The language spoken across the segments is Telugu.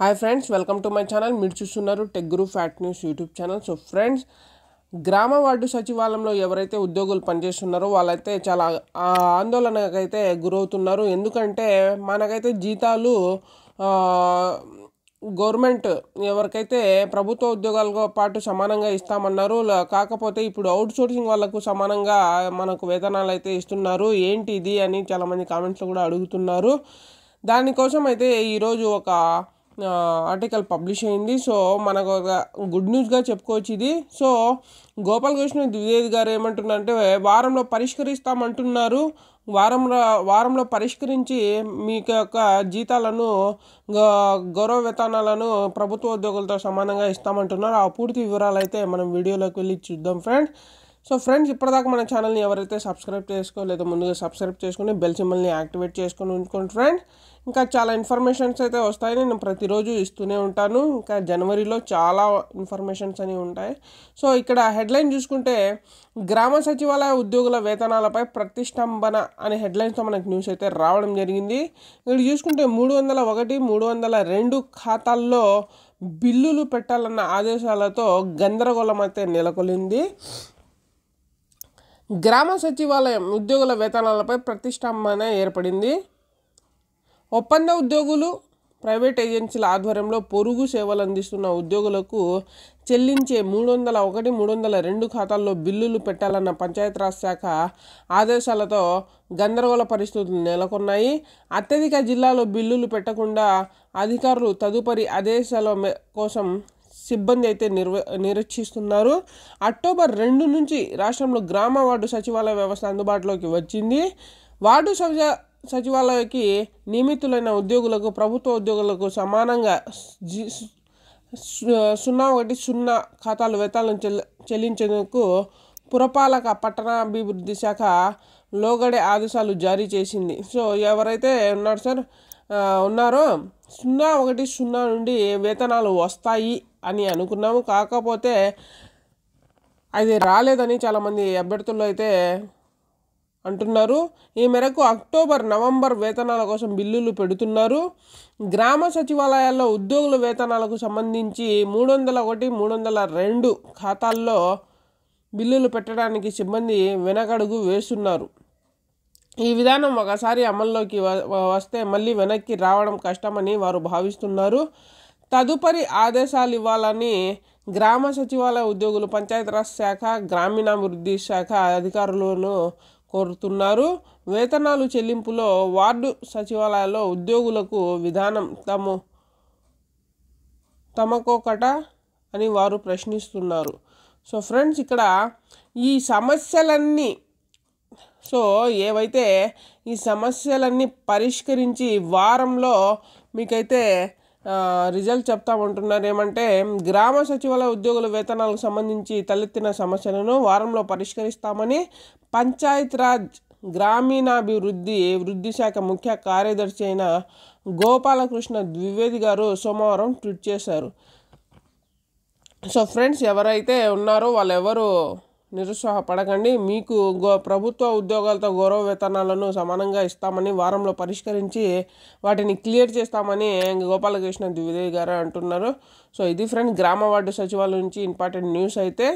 Hi friends welcome to my channel మీరు చూస్తున్నారు tech group fat news YouTube channel so friends గ్రామ వార్డు సచివాలయంలో ఎవరైతే ఉద్యోగులు పనిచేస్తున్నారో వాళ్ళైతే చాలా ఆందోళనకైతే గురవుతున్నారు ఎందుకంటే మనకైతే జీతాలు గవర్నమెంట్ ఎవరికైతే ప్రభుత్వ ఉద్యోగాలతో పాటు సమానంగా ఇస్తామన్నారు కాకపోతే ఇప్పుడు అవుట్ సోర్సింగ్ వాళ్ళకు సమానంగా మనకు వేతనాలు అయితే ఇస్తున్నారు ఏంటి ఇది అని చాలామంది కామెంట్స్లో కూడా అడుగుతున్నారు దానికోసం అయితే ఈరోజు ఒక ఆర్టికల్ పబ్లిష్ అయింది సో మనకు ఒక గుడ్ న్యూస్గా చెప్పుకోవచ్చు ఇది సో గోపాల్ కృష్ణ ద్వివేది గారు ఏమంటున్నారంటే వారంలో పరిష్కరిస్తామంటున్నారు వారంలో వారంలో పరిష్కరించి మీకు యొక్క జీతాలను గౌరవ వేతనాలను ప్రభుత్వ ఉద్యోగులతో సమానంగా ఇస్తామంటున్నారు ఆ పూర్తి వివరాలు అయితే మనం వీడియోలోకి వెళ్ళి చూద్దాం ఫ్రెండ్ సో ఫ్రెండ్స్ ఇప్పటిదాకా మన ఛానల్ని ఎవరైతే సబ్స్క్రైబ్ చేసుకోలేదో ముందుగా సబ్స్క్రైబ్ చేసుకుని బెల్ సింబల్ని యాక్టివేట్ చేసుకుని ఉంచుకోండి ఫ్రెండ్స్ ఇంకా చాలా ఇన్ఫర్మేషన్స్ అయితే వస్తాయి నేను ప్రతిరోజు ఇస్తూనే ఉంటాను ఇంకా జనవరిలో చాలా ఇన్ఫర్మేషన్స్ అని ఉంటాయి సో ఇక్కడ హెడ్లైన్ చూసుకుంటే గ్రామ సచివాలయ ఉద్యోగుల వేతనాలపై ప్రతిష్టంభన అనే హెడ్లైన్స్తో మనకు న్యూస్ అయితే రావడం జరిగింది ఇక్కడ చూసుకుంటే మూడు వందల ఒకటి మూడు వందల రెండు ఖాతాల్లో బిల్లులు పెట్టాలన్న ఆదేశాలతో గందరగోళం అయితే నెలకొలింది గ్రామ సచివాలయం ఉద్యోగుల వేతనాలపై ప్రతిష్టంభన ఏర్పడింది ఒప్పంద ఉద్యోగులు ప్రైవేట్ ఏజెన్సీల ఆధ్వర్యంలో పొరుగు సేవలు అందిస్తున్న ఉద్యోగులకు చెల్లించే మూడు వందల ఒకటి మూడు వందల రెండు ఖాతాల్లో బిల్లులు పెట్టాలన్న పంచాయతీరాజ్ శాఖ ఆదేశాలతో గందరగోళ పరిస్థితులు నెలకొన్నాయి అత్యధిక జిల్లాలో బిల్లులు పెట్టకుండా అధికారులు తదుపరి ఆదేశాల కోసం సిబ్బంది అయితే నిర్వ నిరీక్షిస్తున్నారు అక్టోబర్ రెండు నుంచి రాష్ట్రంలో గ్రామ వార్డు సచివాలయ వ్యవస్థ అందుబాటులోకి వచ్చింది వార్డు సభ సచివాలయకి నియమితులైన ఉద్యోగులకు ప్రభుత్వ ఉద్యోగులకు సమానంగా సున్నా ఒకటి సున్నా ఖాతాలు వేతాలను చెల్ చెల్లించేందుకు పురపాలక పట్టణాభివృద్ధి శాఖ లోగడే ఆదేశాలు జారీ చేసింది సో ఎవరైతే ఉన్నారు సార్ ఉన్నారో సున్నా ఒకటి సున్నా నుండి వేతనాలు వస్తాయి అని అనుకున్నాము కాకపోతే అది రాలేదని చాలామంది అభ్యర్థులు అయితే అంటున్నారు ఈ మేరకు అక్టోబర్ నవంబర్ వేతనాల కోసం బిల్లులు పెడుతున్నారు గ్రామ సచివాలయాల్లో ఉద్యోగుల వేతనాలకు సంబంధించి మూడు వందల ఒకటి మూడు వందల రెండు ఖాతాల్లో బిల్లులు పెట్టడానికి సిబ్బంది వెనకడుగు వేస్తున్నారు ఈ విధానం ఒకసారి అమల్లోకి వస్తే మళ్ళీ వెనక్కి రావడం కష్టమని వారు భావిస్తున్నారు తదుపరి ఆదేశాలు ఇవ్వాలని గ్రామ సచివాలయ ఉద్యోగులు పంచాయతీరాజ్ శాఖ గ్రామీణాభివృద్ధి శాఖ అధికారులను కోరుతున్నారు వేతనాలు చెల్లింపులో వార్డు సచివాలయాల్లో ఉద్యోగులకు విధానం తము తమకొకట అని వారు ప్రశ్నిస్తున్నారు సో ఫ్రెండ్స్ ఇక్కడ ఈ సమస్యలన్నీ సో ఏవైతే ఈ సమస్యలన్నీ పరిష్కరించి వారంలో మీకైతే రిజల్ట్ చెప్తా ఉంటున్నారు ఏమంటే గ్రామ సచివాలయ ఉద్యోగుల వేతనాలకు సంబంధించి తలెత్తిన సమస్యలను వారంలో పరిష్కరిస్తామని పంచాయతీరాజ్ గ్రామీణాభివృద్ధి వృద్ధి శాఖ ముఖ్య కార్యదర్శి అయిన గోపాలకృష్ణ ద్వివేది గారు సోమవారం ట్వీట్ చేశారు సో ఫ్రెండ్స్ ఎవరైతే ఉన్నారో వాళ్ళెవరు నిరుత్సాహపడకండి మీకు గో ప్రభుత్వ ఉద్యోగాలతో గౌరవ వేతనాలను సమానంగా ఇస్తామని వారంలో పరిష్కరించి వాటిని క్లియర్ చేస్తామని గోపాలకృష్ణ ద్వివేది గారు అంటున్నారు సో ఇది ఫ్రెండ్స్ గ్రామ వార్డు సచివాలయం నుంచి ఇంపార్టెంట్ న్యూస్ అయితే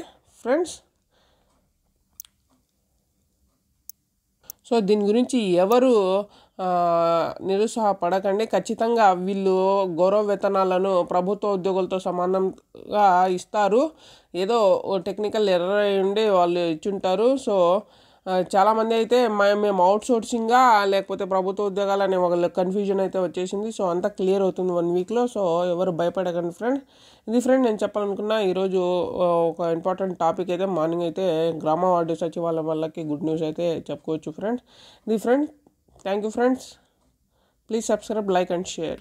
ఫ్రెండ్స్ సో దీని గురించి ఎవరు నిరుత్సాహపడకండి ఖచ్చితంగా వీళ్ళు గౌరవ వేతనాలను ప్రభుత్వ ఉద్యోగులతో సమానంగా ఇస్తారు ఏదో టెక్నికల్ ఎర్ర ఉండి వాళ్ళు ఇచ్చుంటారు సో చాలామంది అయితే మేము అవుట్ సోర్సింగా లేకపోతే ప్రభుత్వ ఉద్యోగాలు అనే ఒక కన్ఫ్యూజన్ అయితే వచ్చేసింది సో అంతా క్లియర్ అవుతుంది వన్ వీక్లో సో ఎవరు భయపడకండి ఫ్రెండ్ ఇది ఫ్రెండ్ నేను చెప్పాలనుకున్న ఈరోజు ఒక ఇంపార్టెంట్ టాపిక్ అయితే మార్నింగ్ అయితే గ్రామ వార్డు సచివాలయం వాళ్ళకి గుడ్ న్యూస్ అయితే చెప్పుకోవచ్చు ఫ్రెండ్ ఇది friend Thank you, friends. Please subscribe, like, and share.